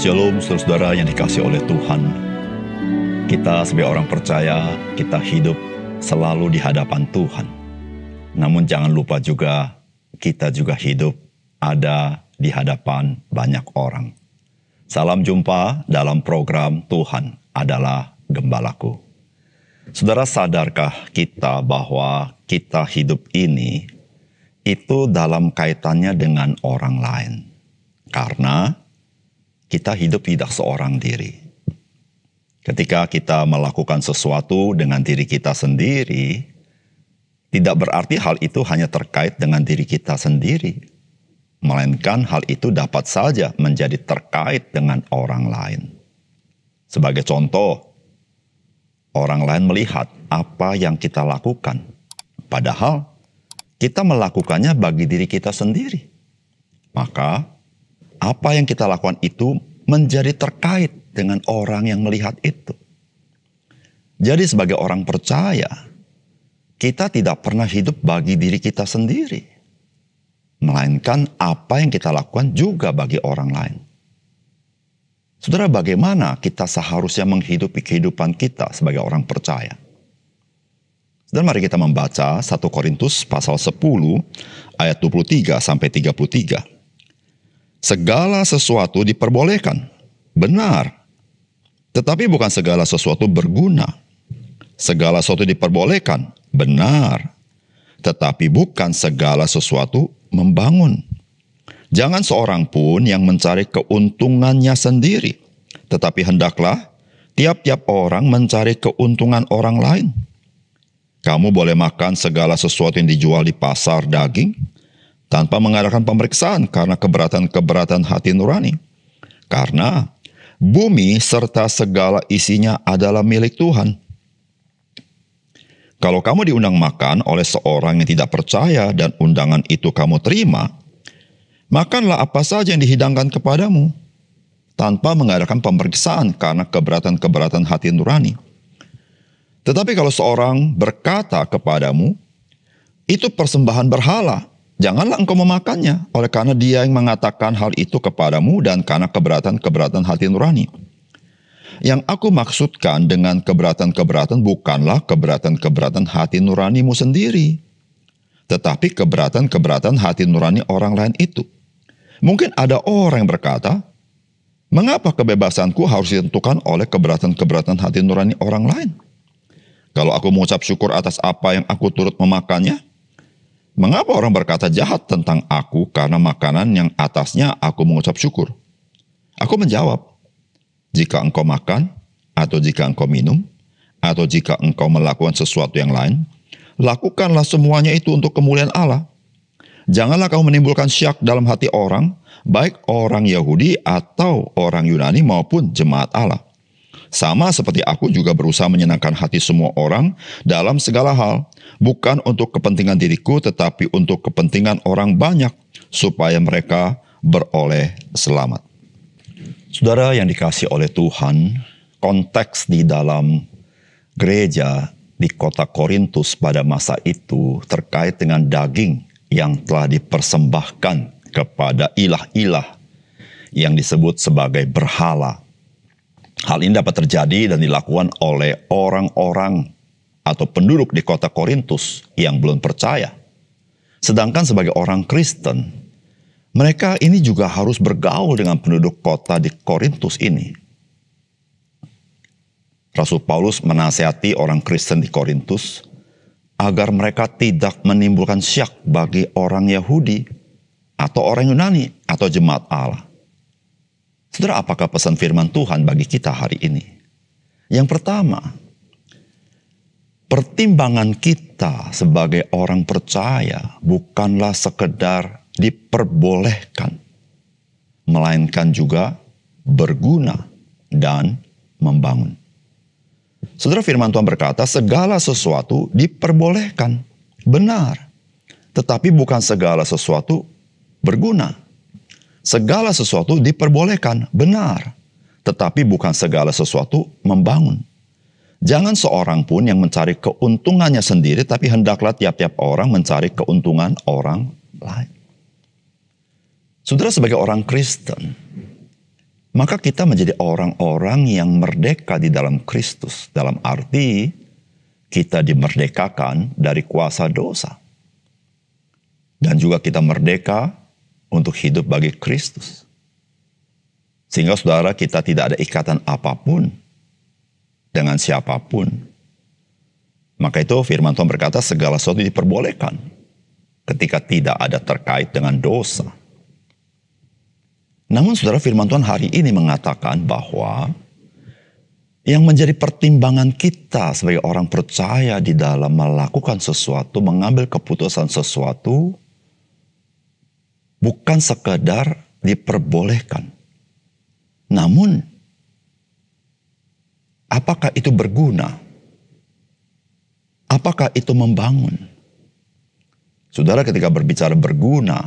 Shalom saudara-saudara yang dikasih oleh Tuhan. Kita sebagai orang percaya, kita hidup selalu di hadapan Tuhan. Namun jangan lupa juga, kita juga hidup ada di hadapan banyak orang. Salam jumpa dalam program Tuhan adalah Gembalaku. Saudara sadarkah kita bahwa kita hidup ini itu dalam kaitannya dengan orang lain? Karena kita hidup tidak seorang diri. Ketika kita melakukan sesuatu dengan diri kita sendiri, tidak berarti hal itu hanya terkait dengan diri kita sendiri, melainkan hal itu dapat saja menjadi terkait dengan orang lain. Sebagai contoh, orang lain melihat apa yang kita lakukan, padahal kita melakukannya bagi diri kita sendiri. Maka, apa yang kita lakukan itu menjadi terkait dengan orang yang melihat itu. Jadi sebagai orang percaya, kita tidak pernah hidup bagi diri kita sendiri. Melainkan apa yang kita lakukan juga bagi orang lain. Saudara, bagaimana kita seharusnya menghidupi kehidupan kita sebagai orang percaya? Dan mari kita membaca 1 Korintus pasal 10 ayat 23 sampai 33 segala sesuatu diperbolehkan. Benar. Tetapi bukan segala sesuatu berguna. Segala sesuatu diperbolehkan. Benar. Tetapi bukan segala sesuatu membangun. Jangan seorang pun yang mencari keuntungannya sendiri, tetapi hendaklah tiap-tiap orang mencari keuntungan orang lain. Kamu boleh makan segala sesuatu yang dijual di pasar daging, tanpa mengadakan pemeriksaan karena keberatan-keberatan hati nurani. Karena bumi serta segala isinya adalah milik Tuhan. Kalau kamu diundang makan oleh seorang yang tidak percaya dan undangan itu kamu terima, makanlah apa saja yang dihidangkan kepadamu tanpa mengadakan pemeriksaan karena keberatan-keberatan hati nurani. Tetapi kalau seorang berkata kepadamu, itu persembahan berhala, Janganlah engkau memakannya, oleh karena dia yang mengatakan hal itu kepadamu dan karena keberatan-keberatan hati nurani. Yang aku maksudkan dengan keberatan-keberatan bukanlah keberatan-keberatan hati nuranimu sendiri, tetapi keberatan-keberatan hati nurani orang lain itu. Mungkin ada orang yang berkata, mengapa kebebasanku harus ditentukan oleh keberatan-keberatan hati nurani orang lain? Kalau aku mengucap syukur atas apa yang aku turut memakannya, Mengapa orang berkata jahat tentang aku karena makanan yang atasnya aku mengucap syukur? Aku menjawab, jika engkau makan, atau jika engkau minum, atau jika engkau melakukan sesuatu yang lain, lakukanlah semuanya itu untuk kemuliaan Allah. Janganlah kamu menimbulkan syak dalam hati orang, baik orang Yahudi atau orang Yunani maupun jemaat Allah. Sama seperti aku juga berusaha menyenangkan hati semua orang dalam segala hal, bukan untuk kepentingan diriku, tetapi untuk kepentingan orang banyak, supaya mereka beroleh selamat. Saudara yang dikasih oleh Tuhan, konteks di dalam gereja di kota Korintus pada masa itu terkait dengan daging yang telah dipersembahkan kepada ilah-ilah yang disebut sebagai berhala Hal ini dapat terjadi dan dilakukan oleh orang-orang atau penduduk di kota Korintus yang belum percaya. Sedangkan sebagai orang Kristen, mereka ini juga harus bergaul dengan penduduk kota di Korintus ini. Rasul Paulus menasihati orang Kristen di Korintus agar mereka tidak menimbulkan syak bagi orang Yahudi atau orang Yunani atau jemaat Allah. Saudara, apakah pesan firman Tuhan bagi kita hari ini? Yang pertama, pertimbangan kita sebagai orang percaya bukanlah sekedar diperbolehkan, melainkan juga berguna dan membangun. Saudara firman Tuhan berkata, segala sesuatu diperbolehkan, benar. Tetapi bukan segala sesuatu berguna Segala sesuatu diperbolehkan, benar. Tetapi bukan segala sesuatu membangun. Jangan seorang pun yang mencari keuntungannya sendiri, tapi hendaklah tiap-tiap orang mencari keuntungan orang lain. Saudara sebagai orang Kristen, maka kita menjadi orang-orang yang merdeka di dalam Kristus. Dalam arti kita dimerdekakan dari kuasa dosa. Dan juga kita merdeka untuk hidup bagi Kristus. Sehingga saudara kita tidak ada ikatan apapun dengan siapapun. Maka itu firman Tuhan berkata segala sesuatu diperbolehkan ketika tidak ada terkait dengan dosa. Namun saudara firman Tuhan hari ini mengatakan bahwa yang menjadi pertimbangan kita sebagai orang percaya di dalam melakukan sesuatu, mengambil keputusan sesuatu, bukan sekedar diperbolehkan. Namun, apakah itu berguna? Apakah itu membangun? Saudara ketika berbicara berguna,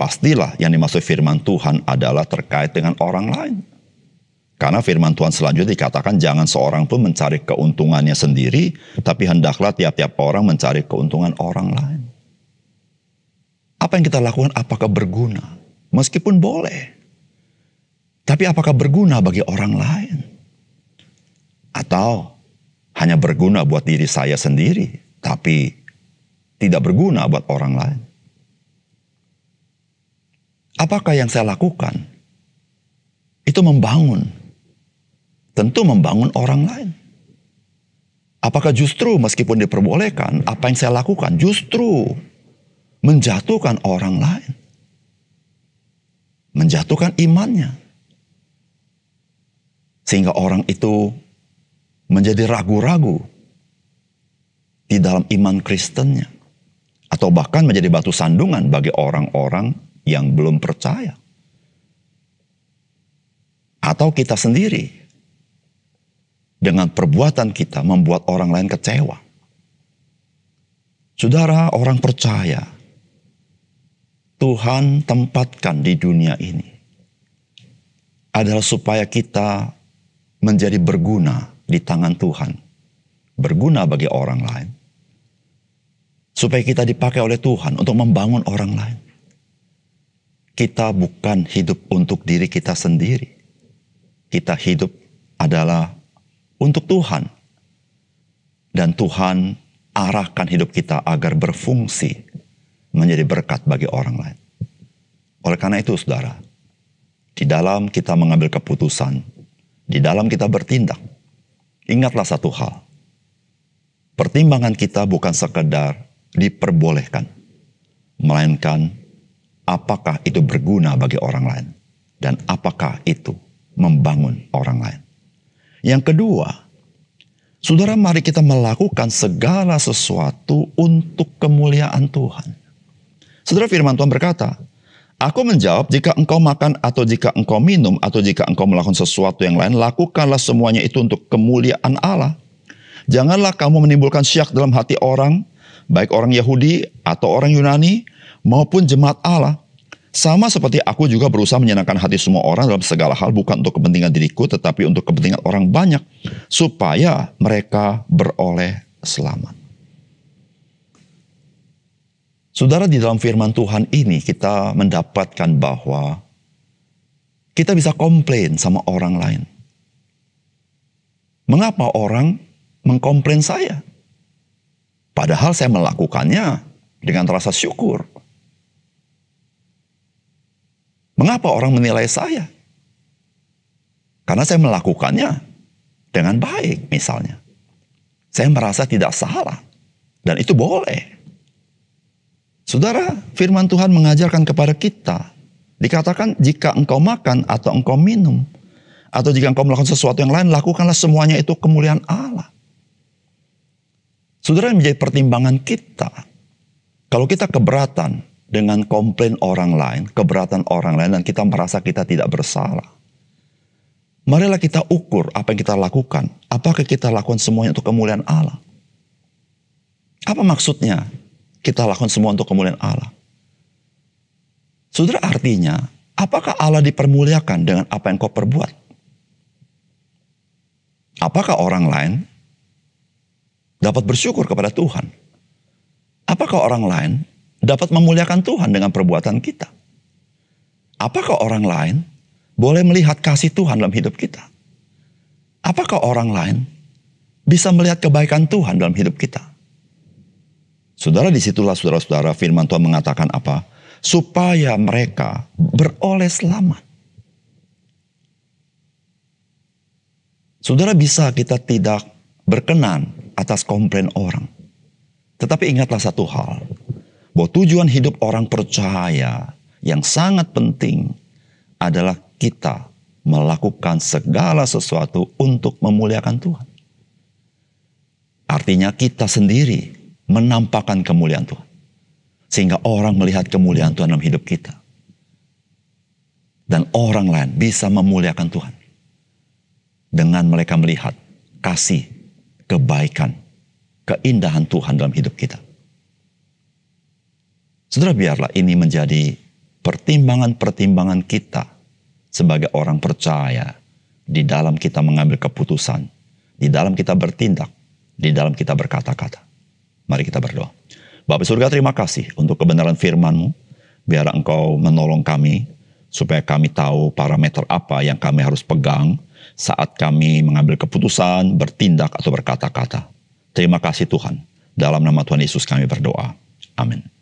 pastilah yang dimaksud firman Tuhan adalah terkait dengan orang lain. Karena firman Tuhan selanjutnya dikatakan jangan seorang pun mencari keuntungannya sendiri, tapi hendaklah tiap-tiap orang mencari keuntungan orang lain. Apa yang kita lakukan apakah berguna? Meskipun boleh. Tapi apakah berguna bagi orang lain? Atau hanya berguna buat diri saya sendiri, tapi tidak berguna buat orang lain? Apakah yang saya lakukan itu membangun? Tentu membangun orang lain. Apakah justru meskipun diperbolehkan, apa yang saya lakukan justru menjatuhkan orang lain. Menjatuhkan imannya. Sehingga orang itu menjadi ragu-ragu di dalam iman Kristennya. Atau bahkan menjadi batu sandungan bagi orang-orang yang belum percaya. Atau kita sendiri dengan perbuatan kita membuat orang lain kecewa. Saudara, orang percaya Tuhan tempatkan di dunia ini adalah supaya kita menjadi berguna di tangan Tuhan, berguna bagi orang lain, supaya kita dipakai oleh Tuhan untuk membangun orang lain. Kita bukan hidup untuk diri kita sendiri, kita hidup adalah untuk Tuhan, dan Tuhan arahkan hidup kita agar berfungsi menjadi berkat bagi orang lain. Oleh karena itu, saudara, di dalam kita mengambil keputusan, di dalam kita bertindak, ingatlah satu hal. Pertimbangan kita bukan sekedar diperbolehkan, melainkan apakah itu berguna bagi orang lain dan apakah itu membangun orang lain. Yang kedua, Saudara, mari kita melakukan segala sesuatu untuk kemuliaan Tuhan. Saudara firman Tuhan berkata, Aku menjawab, jika engkau makan atau jika engkau minum atau jika engkau melakukan sesuatu yang lain, lakukanlah semuanya itu untuk kemuliaan Allah. Janganlah kamu menimbulkan syak dalam hati orang, baik orang Yahudi atau orang Yunani, maupun jemaat Allah. Sama seperti aku juga berusaha menyenangkan hati semua orang dalam segala hal, bukan untuk kepentingan diriku, tetapi untuk kepentingan orang banyak, supaya mereka beroleh selamat. Saudara, di dalam firman Tuhan ini kita mendapatkan bahwa kita bisa komplain sama orang lain. Mengapa orang mengkomplain saya? Padahal saya melakukannya dengan rasa syukur. Mengapa orang menilai saya? Karena saya melakukannya dengan baik misalnya. Saya merasa tidak salah. Dan itu boleh. Saudara, firman Tuhan mengajarkan kepada kita. Dikatakan jika engkau makan atau engkau minum. Atau jika engkau melakukan sesuatu yang lain, lakukanlah semuanya itu kemuliaan Allah. Saudara yang menjadi pertimbangan kita. Kalau kita keberatan dengan komplain orang lain, keberatan orang lain, dan kita merasa kita tidak bersalah. Marilah kita ukur apa yang kita lakukan. Apakah kita lakukan semuanya untuk kemuliaan Allah? Apa maksudnya? kita lakukan semua untuk kemuliaan Allah. Saudara artinya, apakah Allah dipermuliakan dengan apa yang kau perbuat? Apakah orang lain dapat bersyukur kepada Tuhan? Apakah orang lain dapat memuliakan Tuhan dengan perbuatan kita? Apakah orang lain boleh melihat kasih Tuhan dalam hidup kita? Apakah orang lain bisa melihat kebaikan Tuhan dalam hidup kita? Saudara disitulah saudara-saudara firman Tuhan mengatakan apa? Supaya mereka beroleh selamat. Saudara bisa kita tidak berkenan atas komplain orang. Tetapi ingatlah satu hal. Bahwa tujuan hidup orang percaya yang sangat penting adalah kita melakukan segala sesuatu untuk memuliakan Tuhan. Artinya kita sendiri menampakkan kemuliaan Tuhan. Sehingga orang melihat kemuliaan Tuhan dalam hidup kita. Dan orang lain bisa memuliakan Tuhan. Dengan mereka melihat kasih, kebaikan, keindahan Tuhan dalam hidup kita. Saudara biarlah ini menjadi pertimbangan-pertimbangan kita sebagai orang percaya di dalam kita mengambil keputusan, di dalam kita bertindak, di dalam kita berkata-kata. Mari kita berdoa. Bapa surga terima kasih untuk kebenaran firman-Mu. Biar Engkau menolong kami supaya kami tahu parameter apa yang kami harus pegang saat kami mengambil keputusan, bertindak atau berkata-kata. Terima kasih Tuhan. Dalam nama Tuhan Yesus kami berdoa. Amin.